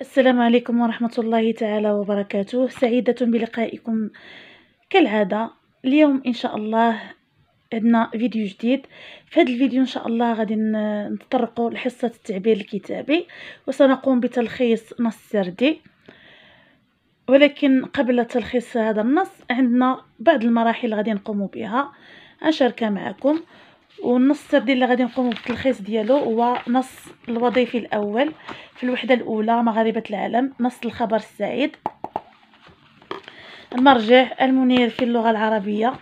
السلام عليكم ورحمة الله تعالى وبركاته سعيدة بلقائكم كالعادة اليوم إن شاء الله عندنا فيديو جديد في هذا الفيديو إن شاء الله غادي نتطرق لحصة التعبير الكتابي وسنقوم بتلخيص نص سردي ولكن قبل تلخيص هذا النص عندنا بعض المراحل غادي نقوم بها أشاركها معكم والنص السردين اللي غادي نقوم بالتلخيص ديالو هو نص الوظيفي الاول في الوحده الاولى مغاربه العالم نص الخبر السعيد المرجع المنير في اللغه العربيه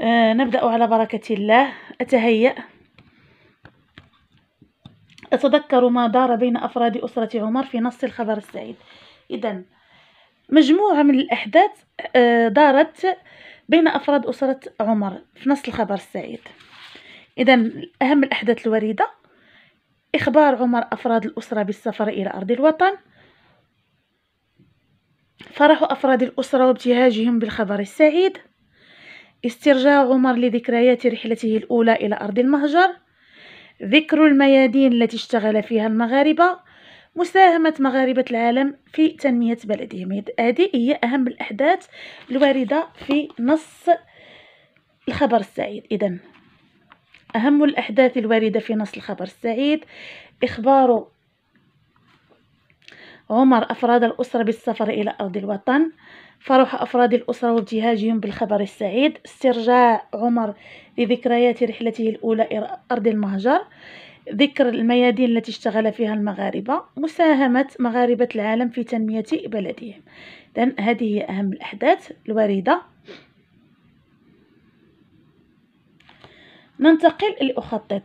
آه نبدا على بركه الله اتهيأ أتذكر ما دار بين أفراد أسرة عمر في نص الخبر السعيد إذا مجموعة من الأحداث آه، دارت بين أفراد أسرة عمر في نص الخبر السعيد إذا أهم الأحداث الوارده إخبار عمر أفراد الأسرة بالسفر إلى أرض الوطن فرح أفراد الأسرة وابتهاجهم بالخبر السعيد استرجاع عمر لذكريات رحلته الأولى إلى أرض المهجر ذكر الميادين التي اشتغل فيها المغاربة مساهمة مغاربة العالم في تنمية بلدهم هذه هي أهم الأحداث الواردة في نص الخبر السعيد إذا أهم الأحداث الواردة في نص الخبر السعيد إخبار عمر أفراد الأسرة بالسفر إلى أرض الوطن فرح أفراد الأسرة وابتهاجهم بالخبر السعيد استرجاع عمر لذكريات رحلته الأولى إلى أرض المهجر ذكر الميادين التي اشتغل فيها المغاربة مساهمة مغاربة العالم في تنمية بلدهم إذن هذه هي أهم الأحداث الواردة ننتقل لأخطط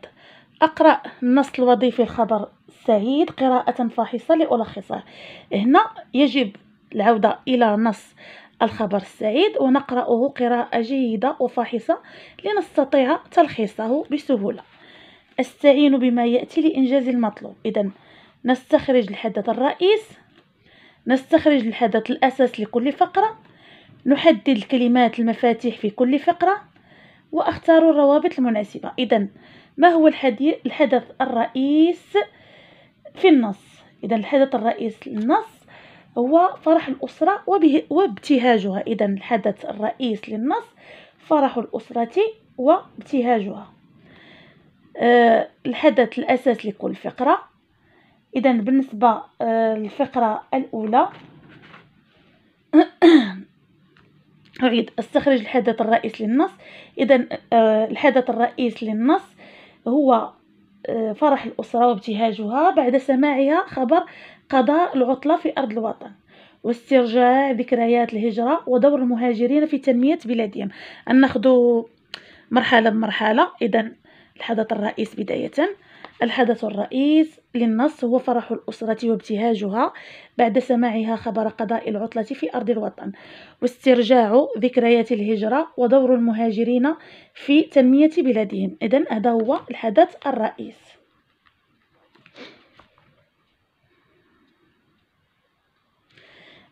أقرأ النص الوظيفي الخبر السعيد قراءة فاحصة لألخصه هنا يجب العودة إلى نص الخبر السعيد ونقرأه قراءة جيدة وفاحصة لنستطيع تلخيصه بسهولة أستعين بما يأتي لإنجاز المطلوب إذا نستخرج الحدث الرئيس نستخرج الحدث الأساس لكل فقرة نحدد الكلمات المفاتيح في كل فقرة وأختار الروابط المناسبة إذا ما هو الحدث الرئيس في النص إذا الحدث الرئيس للنص هو فرح الأسرة وبه... وابتهاجها إذا الحدث الرئيس للنص فرح الأسرة وابتهاجها آه، الحدث الأساس لكل فقرة إذا بالنسبة آه، للفقرة الأولى أعيد استخرج الحدث الرئيس للنص إذا آه، الحدث الرئيس للنص هو فرح الأسرة وابتهاجها بعد سماعها خبر قضاء العطلة في أرض الوطن واسترجاع ذكريات الهجرة ودور المهاجرين في تنمية بلادهم أن ناخذ مرحلة بمرحلة إذا الحدث الرئيس بداية الحدث الرئيس للنص هو فرح الأسرة وابتهاجها بعد سماعها خبر قضاء العطلة في أرض الوطن واسترجاع ذكريات الهجرة ودور المهاجرين في تنمية بلادهم إذا هذا هو الحدث الرئيس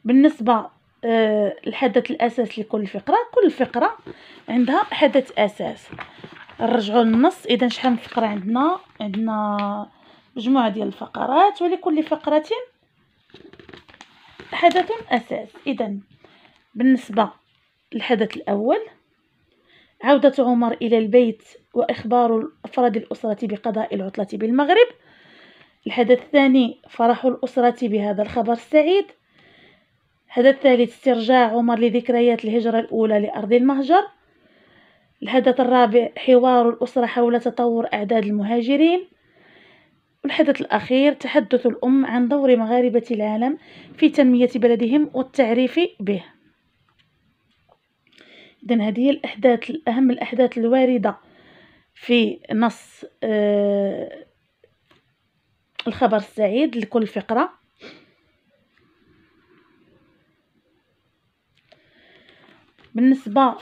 بالنسبة آه، الحدث الأساس لكل فقرة كل فقرة عندها حدث أساس نرجعوا للنص اذا شحال من فقره عندنا عندنا مجموعه ديال الفقرات ولكل فقره حدث اساس اذا بالنسبه للحدث الاول عودة عمر إلى البيت وإخبار أفراد الأسرة بقضاء العطلة بالمغرب الحدث الثاني فرح الأسرة بهذا الخبر السعيد الحدث الثالث استرجاع عمر لذكريات الهجرة الأولى لأرض المهجر الحدث الرابع حوار الأسرة حول تطور أعداد المهاجرين الحدث الأخير تحدث الأم عن دور مغاربة العالم في تنمية بلدهم والتعريف به إذن هذه الأحداث أهم الأحداث الواردة في نص آه الخبر السعيد لكل فقرة بالنسبة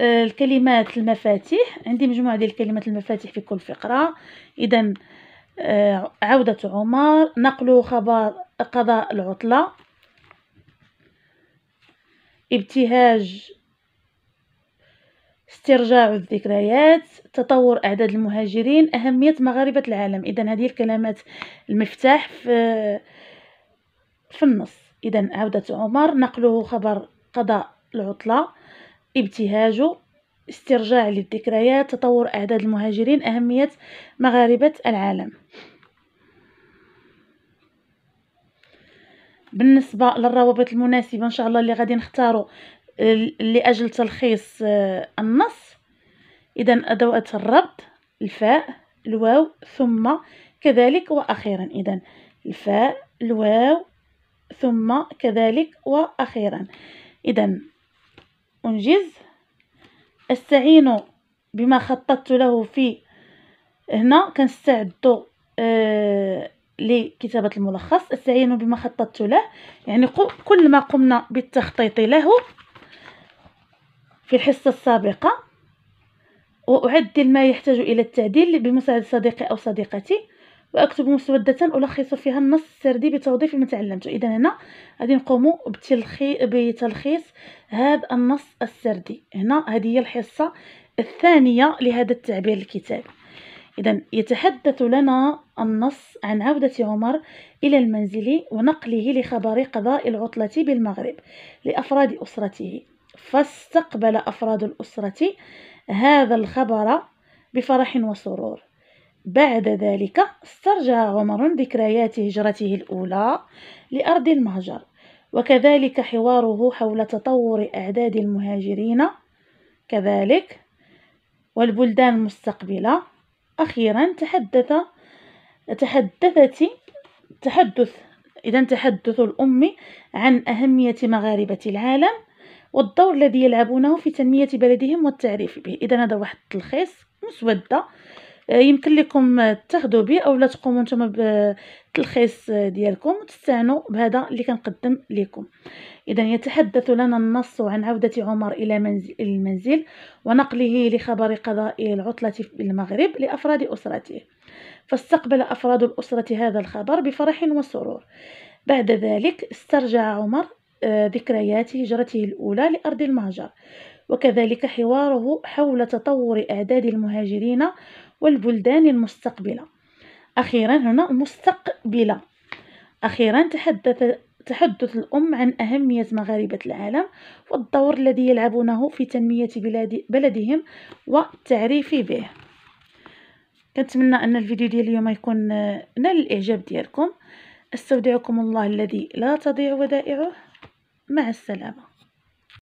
آه، الكلمات المفاتيح عندي مجموعة ديال الكلمات المفاتيح في كل فقرة إذا آه، عودة عمر نقل خبر قضاء العطلة ابتهاج استرجاع الذكريات تطور أعداد المهاجرين أهمية مغاربة العالم إذا هذه الكلمات المفتاح في في النص إذا عودة عمر نقله خبر قضاء العطلة ابتهاجه استرجاع للذكريات تطور أعداد المهاجرين أهمية مغاربة العالم بالنسبة للروابط المناسبة إن شاء الله اللي غادي نختاره لأجل تلخيص آه، النص إذا أدوات الربط الفاء الواو ثم كذلك وأخيرا إذا الفاء الواو ثم كذلك وأخيرا إذا أنجز استعينوا بما خططت له في هنا كنستعدو آه لكتابة الملخص استعينوا بما خططت له يعني كل ما قمنا بالتخطيط له في الحصة السابقة وأعدل ما يحتاج إلى التعديل بمساعدة صديقي أو صديقتي واكتب مسوده الخص فيها النص السردي بتوظيف ما تعلمته اذا هنا غادي نقومو بتلخي بتلخيص هذا النص السردي هنا هذه هي الحصه الثانيه لهذا التعبير الكتابي إذا يتحدث لنا النص عن عودة عمر إلى المنزل ونقله لخبر قضاء العطلة بالمغرب لأفراد أسرته فاستقبل أفراد الأسرة هذا الخبر بفرح وسرور بعد ذلك استرجع عمر ذكريات هجرته الأولى لأرض المهجر وكذلك حواره حول تطور أعداد المهاجرين كذلك والبلدان المستقبلة أخيرا تحدث تحدثت تحدث إذا تحدث الأم عن أهمية مغاربة العالم والدور الذي يلعبونه في تنمية بلدهم والتعريف به إذا هذا واحد التلخيص مسودة يمكن لكم تاخذوا به اولا تقوموا نتوما بالتلخيص ديالكم وتستعنوا بهذا اللي كنقدم لكم اذا يتحدث لنا النص عن عوده عمر الى منزل المنزل ونقله لخبر قضاء العطله في المغرب لافراد اسرته فاستقبل افراد الاسره هذا الخبر بفرح وسرور بعد ذلك استرجع عمر آه، ذكريات هجرته الأولى لأرض المهجر وكذلك حواره حول تطور أعداد المهاجرين والبلدان المستقبلة أخيرا هنا مستقبلة أخيرا تحدث تحدث الأم عن أهمية مغاربة العالم والدور الذي يلعبونه في تنمية بلاد بلدهم والتعريف به كنتمنى أن الفيديو ديال اليوم يكون آه، نال الإعجاب ديالكم استودعكم الله الذي لا تضيع ودائعه مع السلامة